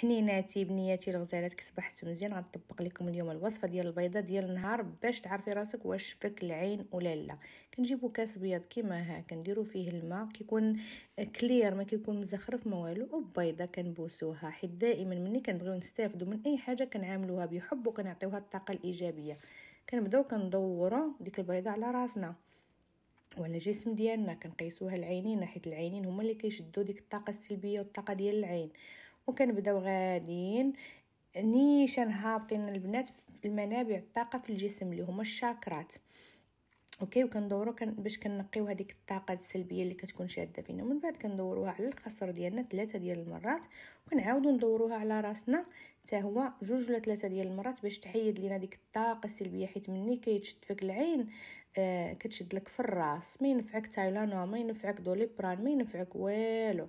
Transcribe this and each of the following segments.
حنيناتي بنياتي الغزالات كسبحت مزيان غنطبق لكم اليوم الوصفه ديال البيضه ديال النهار باش تعرفي راسك واش فك العين ولا لا كنجيبو كاس بيض كيما ها كنديرو فيه الماء كيكون كلير ما كيكون مزخرف ما والو وبيضه كنبوسوها حيت دائما ملي كنبغيو نستافدو من اي حاجه كنعاملوها بحب وكنعطيوها الطاقه الايجابيه كنبداو كندورو ديك البيضه على راسنا وعلى الجسم ديالنا كنقيسوها العينين حيت العينين هما اللي كيشدو ديك الطاقه السلبيه والطاقه ديال العين وكنبداو غاديين نيشان هابطين البنات في المنابع الطاقه في الجسم اللي هما الشاكرات اوكي وكندورو كن باش كنقيو هذيك الطاقه السلبيه اللي كتكون شاده فينا ومن بعد كندوروها على الخصر ديالنا ثلاثه ديال المرات وكنعاودو ندوروها على راسنا حتى هو جوج ولا ثلاثه ديال المرات باش تحيد لينا ديك الطاقه السلبيه حيت ملي كيتشد فيك العين آه كتشد لك في الراس ما ينفعك تايلانو ما ينفعك دوليبران ما ينفعك والو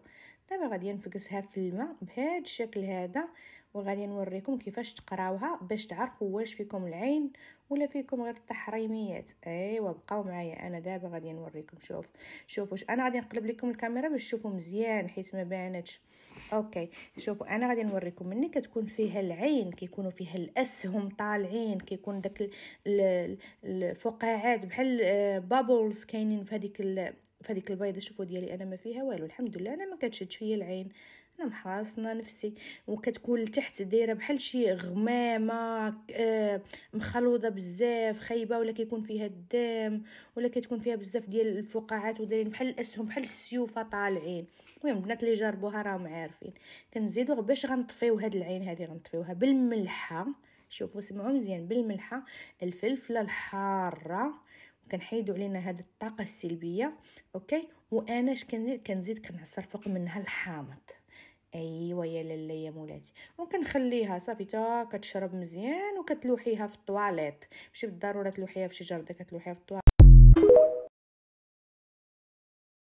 دابا غادي نفكسها في الماء بهذا الشكل هذا وغادي نوريكم كيفاش تقراوها باش تعرفوا واش فيكم العين ولا فيكم غير التحريميات ايوا بقاو معايا انا دابا غادي نوريكم شوف شوفوا انا غادي نقلب لكم الكاميرا باش تشوفوا مزيان حيت ما بانتش اوكي شوفوا انا غادي نوريكم ملي كتكون فيها العين كيكونوا فيها الاسهم طالعين كيكون داك الفقاعات بحال بابلز آه، كاينين في هذيك فهذيك البيضه شوفوا ديالي انا ما فيها والو الحمد لله انا ما كتشد فيا العين انا محاصنه نفسي وكتكون لتحت دايره بحال شي غمامه آه، مخلوطه بزاف خايبه ولا كيكون فيها الدم ولا كتكون فيها بزاف ديال الفقاعات ودايرين بحال الاسهم بحال السيوفه طالعين المهم البنات اللي جربوها راهم عارفين كنزيدو باش غنطفيو هاد العين هادي غنطفيوها بالملحه شوفوا سمعوا مزيان بالملحه الفلفله الحاره كنحيدو علينا هاد الطاقه السلبيه اوكي وانا اش كندير كنزيد كنعصر فوق منها الحامض ايوا يا لاله يا مولاتي وكنخليها صافي تا كتشرب مزيان وكتلوحيها في الطواليت ماشي بالضروره تلوحيها في شي جرده كتلوحيها في الطواليت